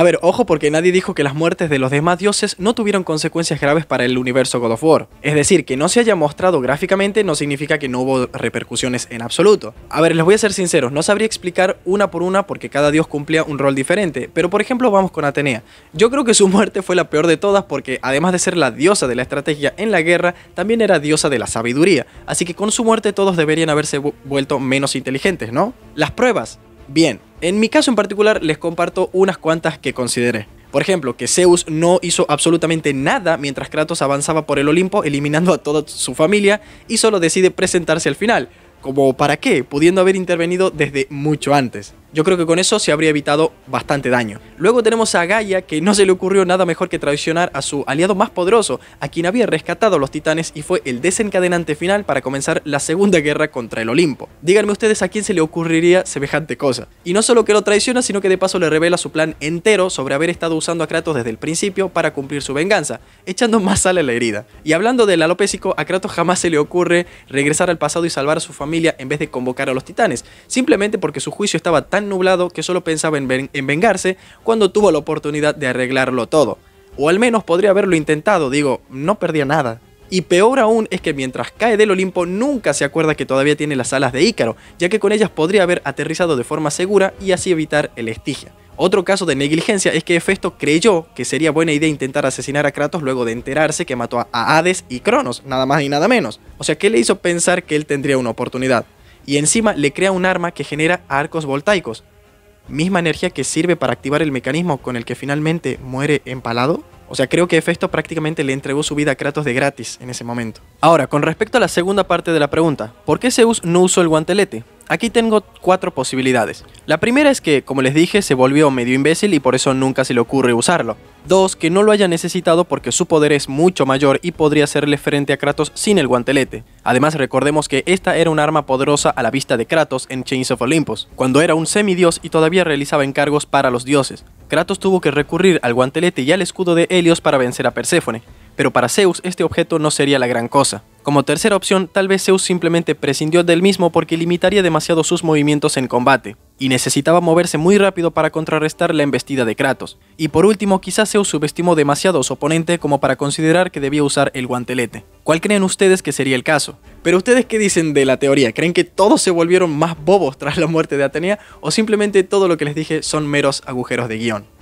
A ver, ojo porque nadie dijo que las muertes de los demás dioses no tuvieron consecuencias graves para el universo God of War. Es decir, que no se haya mostrado gráficamente no significa que no hubo repercusiones en absoluto. A ver, les voy a ser sinceros, no sabría explicar una por una porque cada dios cumplía un rol diferente, pero por ejemplo vamos con Atenea. Yo creo que su muerte fue la peor de todas porque además de ser la diosa de la estrategia en la guerra, también era diosa de la sabiduría, así que con su muerte todos deberían haberse vuelto menos inteligentes, ¿no? Las pruebas. Bien, en mi caso en particular les comparto unas cuantas que consideré. Por ejemplo, que Zeus no hizo absolutamente nada mientras Kratos avanzaba por el Olimpo eliminando a toda su familia y solo decide presentarse al final. Como para qué, pudiendo haber intervenido desde mucho antes. Yo creo que con eso se habría evitado bastante daño. Luego tenemos a Gaia, que no se le ocurrió nada mejor que traicionar a su aliado más poderoso, a quien había rescatado a los titanes y fue el desencadenante final para comenzar la segunda guerra contra el Olimpo. Díganme ustedes a quién se le ocurriría semejante cosa. Y no solo que lo traiciona, sino que de paso le revela su plan entero sobre haber estado usando a Kratos desde el principio para cumplir su venganza, echando más sal a la herida. Y hablando del alopésico, a Kratos jamás se le ocurre regresar al pasado y salvar a su familia en vez de convocar a los titanes, simplemente porque su juicio estaba tan nublado que solo pensaba en, vengarse cuando tuvo la oportunidad de arreglarlo todo. O al menos podría haberlo intentado, digo, no perdía nada. Y peor aún es que mientras cae del Olimpo nunca se acuerda que todavía tiene las alas de Ícaro, ya que con ellas podría haber aterrizado de forma segura y así evitar el estigia. Otro caso de negligencia es que Hefesto creyó que sería buena idea intentar asesinar a Kratos luego de enterarse que mató a Hades y Cronos, nada más y nada menos. O sea, ¿qué le hizo pensar que él tendría una oportunidad? y encima le crea un arma que genera arcos voltaicos, misma energía que sirve para activar el mecanismo con el que finalmente muere empalado. O sea, creo que Hefesto prácticamente le entregó su vida a Kratos de gratis en ese momento. Ahora, con respecto a la segunda parte de la pregunta, ¿por qué Zeus no usó el guantelete? Aquí tengo cuatro posibilidades. La primera es que, como les dije, se volvió medio imbécil y por eso nunca se le ocurre usarlo. Dos, que no lo haya necesitado porque su poder es mucho mayor y podría hacerle frente a Kratos sin el guantelete. Además, recordemos que esta era un arma poderosa a la vista de Kratos en Chains of Olympus, cuando era un semidios y todavía realizaba encargos para los dioses. Kratos tuvo que recurrir al guantelete y al escudo de Helios para vencer a Perséfone, pero para Zeus este objeto no sería la gran cosa. Como tercera opción, tal vez Zeus simplemente prescindió del mismo porque limitaría demasiado sus movimientos en combate, y necesitaba moverse muy rápido para contrarrestar la embestida de Kratos. Y por último, quizás Zeus subestimó demasiado a su oponente como para considerar que debía usar el guantelete. ¿Cuál creen ustedes que sería el caso? Pero ustedes qué dicen de la teoría? ¿Creen que todos se volvieron más bobos tras la muerte de Atenea o simplemente todo lo que les dije son meros agujeros de guión?